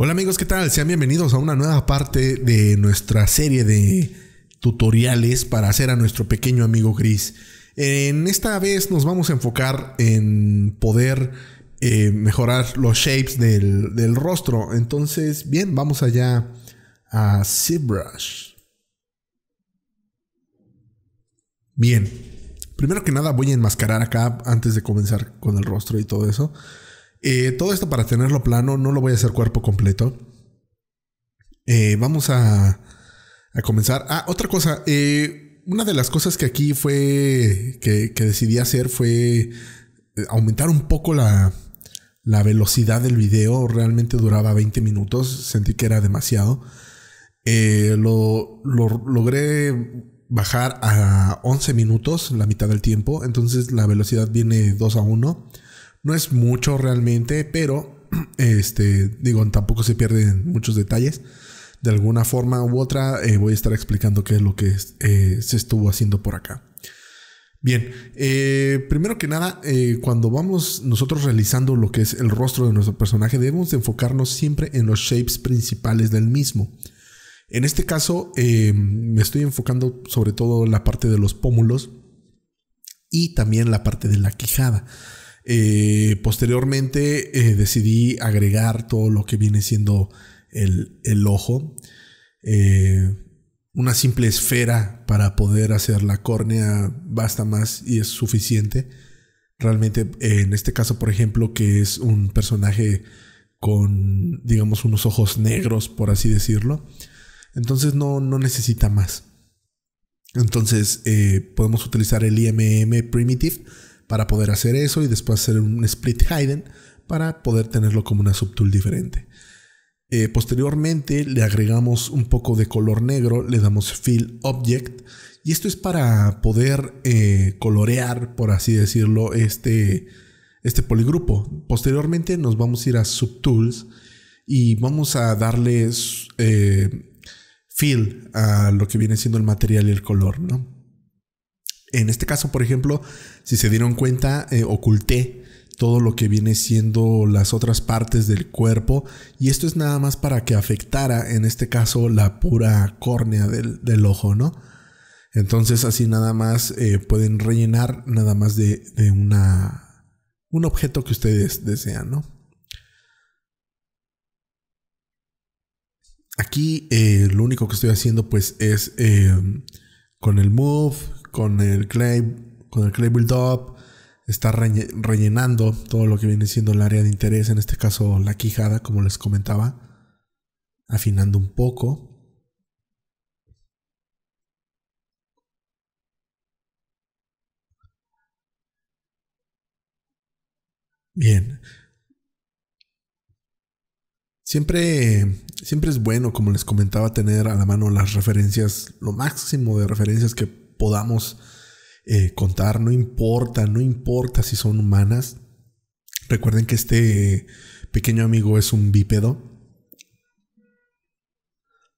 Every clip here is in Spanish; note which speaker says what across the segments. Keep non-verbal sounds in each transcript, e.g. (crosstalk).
Speaker 1: Hola amigos, ¿qué tal? Sean bienvenidos a una nueva parte de nuestra serie de tutoriales para hacer a nuestro pequeño amigo gris. En esta vez nos vamos a enfocar en poder eh, mejorar los shapes del, del, rostro. Entonces, bien, vamos allá a ZBrush. Bien, primero que nada voy a enmascarar acá antes de comenzar con el rostro y todo eso. Eh, todo esto para tenerlo plano, no lo voy a hacer cuerpo completo. Eh, vamos a, a, comenzar. Ah, otra cosa. Eh, una de las cosas que aquí fue que, decidí hacer fue aumentar un poco la, la velocidad del video. Realmente duraba 20 minutos. Sentí que era demasiado. lo logré bajar a 11 minutos, la mitad del tiempo. Entonces la velocidad viene 2 a 1. No es mucho realmente, pero (clears throat) este, digo, tampoco se pierden muchos detalles. De alguna forma u otra eh, voy a estar explicando qué es lo que eh, se estuvo haciendo por acá. Bien, eh, primero que nada, cuando vamos nosotros realizando lo que es el rostro de nuestro personaje, debemos enfocarnos siempre en los shapes principales del mismo. En este caso, me estoy enfocando sobre todo en la parte de los pómulos y también la parte de la quijada. Eh, posteriormente eh, decidí agregar todo lo que viene siendo el, ojo. Eh, una simple esfera para poder hacer la córnea basta más y es suficiente. Realmente, en este caso, por ejemplo, que es un personaje con, digamos, unos ojos negros, por así decirlo. Entonces no, necesita más. Entonces podemos utilizar el IMM Primitive para poder hacer eso y después hacer un split hidden para poder tenerlo como una subtool diferente. Eh, posteriormente le agregamos un poco de color negro, le damos fill object y esto es para poder eh, colorear, por así decirlo, este, este poligrupo. Posteriormente nos vamos a ir a subtools y vamos a darles eh, fill a lo que viene siendo el material y el color, ¿no? En este caso, por ejemplo, si se dieron cuenta, eh, oculté todo lo que viene siendo las otras partes del cuerpo y esto es nada más para que afectara, en este caso, la pura córnea del, ojo, ¿no? Entonces así nada más eh, pueden rellenar nada más de, una, un objeto que ustedes desean, ¿no? Aquí eh, lo único que estoy haciendo pues es con el move, con el clay, con el clay build up, está rellenando todo lo que viene siendo el área de interés, en este caso la quijada, como les comentaba, afinando un poco. Bien. Siempre, siempre es bueno, como les comentaba, tener a la mano las referencias, lo máximo de referencias que podamos eh, contar, no importa, no importa si son humanas. Recuerden que este pequeño amigo es un bípedo.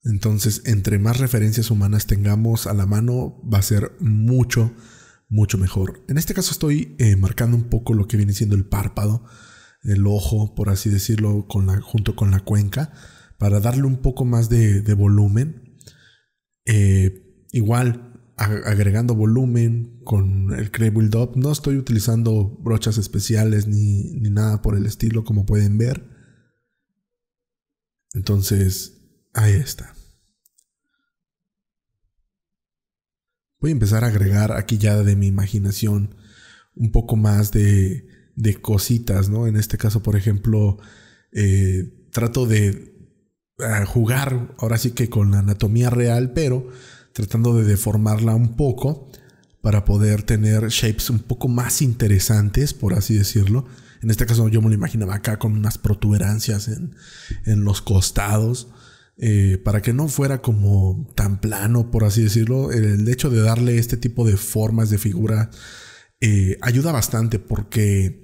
Speaker 1: Entonces, entre más referencias humanas tengamos a la mano, va a ser mucho, mucho mejor. En este caso estoy eh, marcando un poco lo que viene siendo el párpado, el ojo, por así decirlo, junto con la cuenca, para darle un poco más de, volumen. Eh, igual, agregando volumen con el Cray Build Up. No estoy utilizando brochas especiales ni, nada por el estilo, como pueden ver. Entonces, ahí está. Voy a empezar a agregar aquí ya de mi imaginación un poco más de, de cositas, ¿no? En este caso, por ejemplo, eh, trato de ah, jugar ahora sí que con la anatomía real, pero tratando de deformarla un poco para poder tener shapes un poco más interesantes, por así decirlo. En este caso yo me lo imaginaba acá con unas protuberancias en, los costados, eh, para que no fuera como tan plano, por así decirlo. El hecho de darle este tipo de formas de figura eh, ayuda bastante porque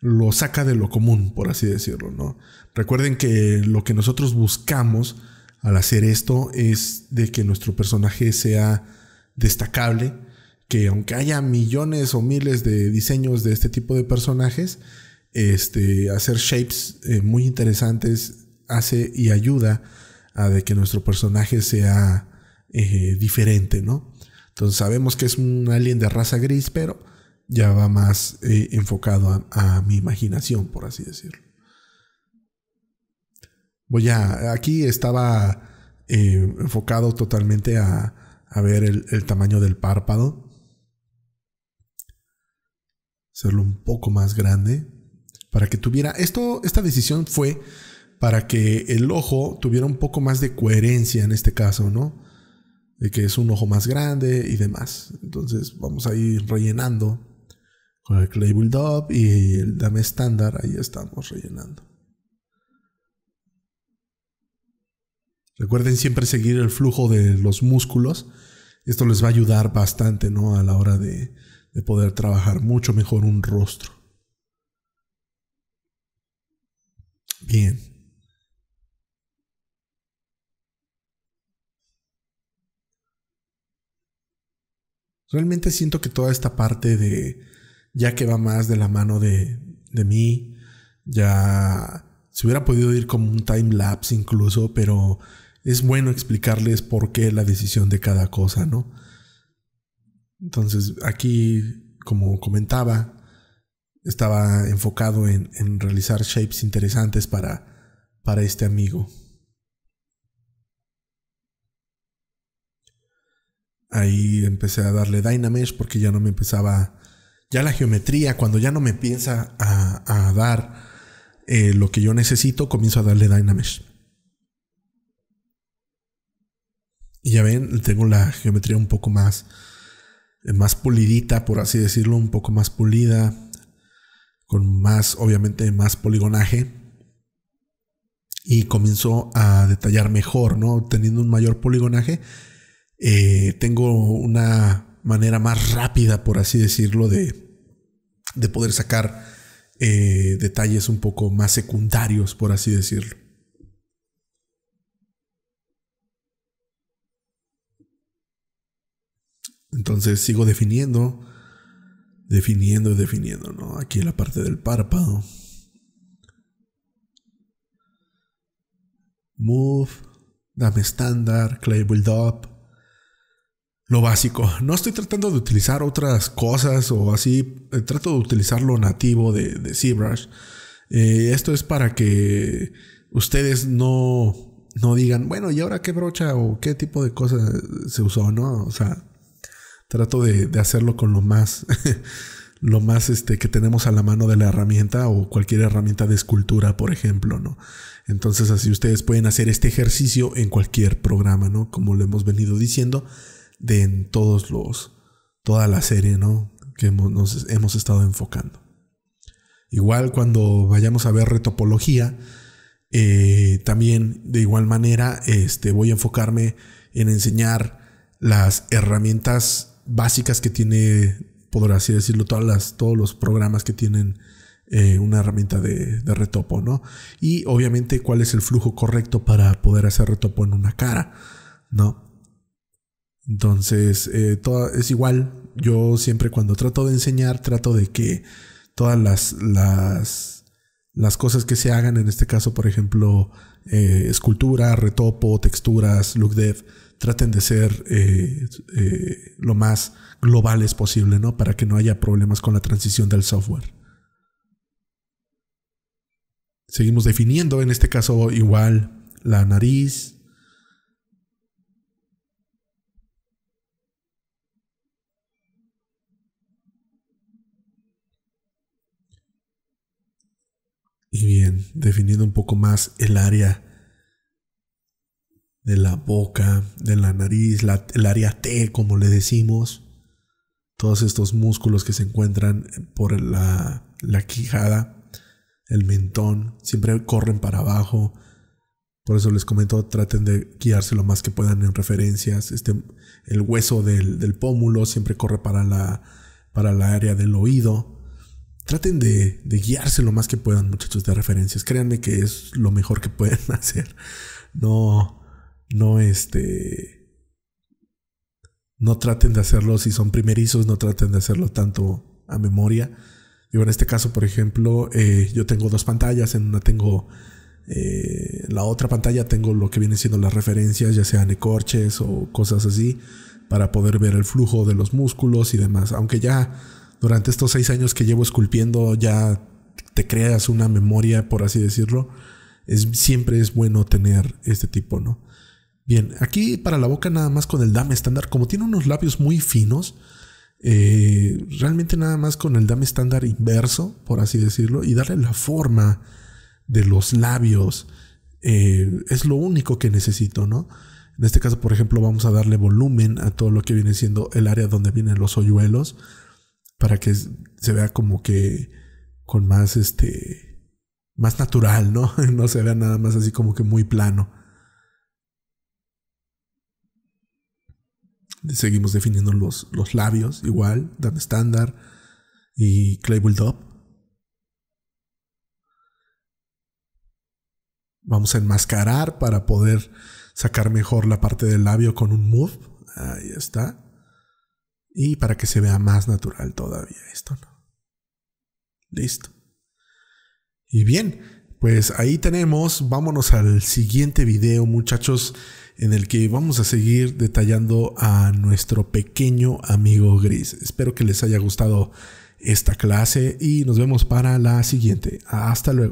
Speaker 1: lo saca de lo común, por así decirlo, ¿no? Recuerden que lo que nosotros buscamos al hacer esto es de que nuestro personaje sea destacable, que aunque haya millones o miles de diseños de este tipo de personajes, este, hacer shapes eh, muy interesantes hace y ayuda a de que nuestro personaje sea eh, diferente, ¿no? Entonces sabemos que es un alien de raza gris, pero ya va más eh, enfocado a mi imaginación, por así decirlo. Voy a. Aquí estaba eh, enfocado totalmente a, ver el, tamaño del párpado. Hacerlo un poco más grande. Para que tuviera. Esto, esta decisión fue para que el ojo tuviera un poco más de coherencia en este caso, ¿no? De que es un ojo más grande y demás. Entonces vamos a ir rellenando con el Clay Build Up y el Dame Estándar. Ahí estamos rellenando. Recuerden siempre seguir el flujo de los músculos. Esto les va a ayudar bastante, A la hora de, poder trabajar mucho mejor un rostro. Bien. Realmente siento que toda esta parte de, ya que va más de la mano de, de mí, ya se hubiera podido ir como un time lapse incluso, pero es bueno explicarles por qué la decisión de cada cosa, ¿no? Entonces, aquí, como comentaba, estaba enfocado en, realizar shapes interesantes para, para este amigo. Ahí empecé a darle Dynamesh porque ya no me empezaba. Ya la geometría, cuando ya no me piensa a, dar eh, lo que yo necesito, comienzo a darle Dynamesh. Y ya ven, tengo la geometría un poco más, eh, más pulidita, por así decirlo, un poco más pulida, con más, obviamente, más poligonaje. Y comienzo a detallar mejor, ¿no? Teniendo un mayor poligonaje, eh, tengo una manera más rápida, por así decirlo, de, de poder sacar eh, detalles un poco más secundarios, por así decirlo. Entonces sigo definiendo, definiendo y definiendo, ¿no? Aquí en la parte del párpado. Move, dame estándar, clay build up. Lo básico. No estoy tratando de utilizar otras cosas o así. Eh, trato de utilizar lo nativo de, de ZBrush. Eh, esto es para que ustedes no, no digan, bueno, ¿y ahora qué brocha o qué tipo de cosa se usó? No, o sea, trato de, hacerlo con lo más, (laughs) lo más este, que tenemos a la mano de la herramienta o cualquier herramienta de escultura, por ejemplo, ¿no? Entonces así ustedes pueden hacer este ejercicio en cualquier programa, ¿no? Como lo hemos venido diciendo, de en todos los, toda la serie, ¿no? Que hemos, hemos estado enfocando. Igual cuando vayamos a ver retopología, eh, también de igual manera este, voy a enfocarme en enseñar las herramientas básicas que tiene, por así decirlo, todas las, todos los programas que tienen eh, una herramienta de, retopo, ¿no? Y obviamente cuál es el flujo correcto para poder hacer retopo en una cara, ¿no? Entonces, eh, es igual. Yo siempre cuando trato de enseñar, trato de que todas las, las, las cosas que se hagan, en este caso, por ejemplo, eh, escultura, retopo, texturas, look dev, traten de ser eh, eh, lo más globales posible, ¿no? Para que no haya problemas con la transición del software. Seguimos definiendo, en este caso igual, la nariz. Y bien, definiendo un poco más el área de la boca, de la nariz, el área T, como le decimos. Todos estos músculos que se encuentran por la, la quijada, el mentón, siempre corren para abajo. Por eso les comento, traten de guiarse lo más que puedan en referencias. Este, el hueso del, pómulo siempre corre para la, para la área del oído. Traten de, de, guiarse lo más que puedan, muchachos, de referencias. Créanme que es lo mejor que pueden (laughs) hacer. No, no este, no traten de hacerlo, si son primerizos, no traten de hacerlo tanto a memoria. Yo en este caso, por ejemplo, eh, yo tengo dos pantallas, en una tengo... Eh, la otra pantalla tengo lo que vienen siendo las referencias, ya sean ecorches o cosas así, para poder ver el flujo de los músculos y demás. Aunque ya durante estos seis años que llevo esculpiendo, ya te creas una memoria, por así decirlo. Es, siempre es bueno tener este tipo, ¿no? Bien, aquí para la boca nada más con el dame estándar, como tiene unos labios muy finos, eh, realmente nada más con el dame estándar inverso, por así decirlo, y darle la forma de los labios, eh, es lo único que necesito, ¿no? En este caso, por ejemplo, vamos a darle volumen a todo lo que viene siendo el área donde vienen los hoyuelos, para que se vea como que con más, este, más natural, ¿no? (laughs) no se vea nada más así como que muy plano. Seguimos definiendo los, labios, igual, Dan Standard y Clay Dub. Vamos a enmascarar para poder sacar mejor la parte del labio con un move. Ahí está. Y para que se vea más natural todavía esto, ¿no? Listo. Y bien, pues ahí tenemos, vámonos al siguiente video muchachos, en el que vamos a seguir detallando a nuestro pequeño amigo gris. Espero que les haya gustado esta clase y nos vemos para la siguiente. Hasta luego.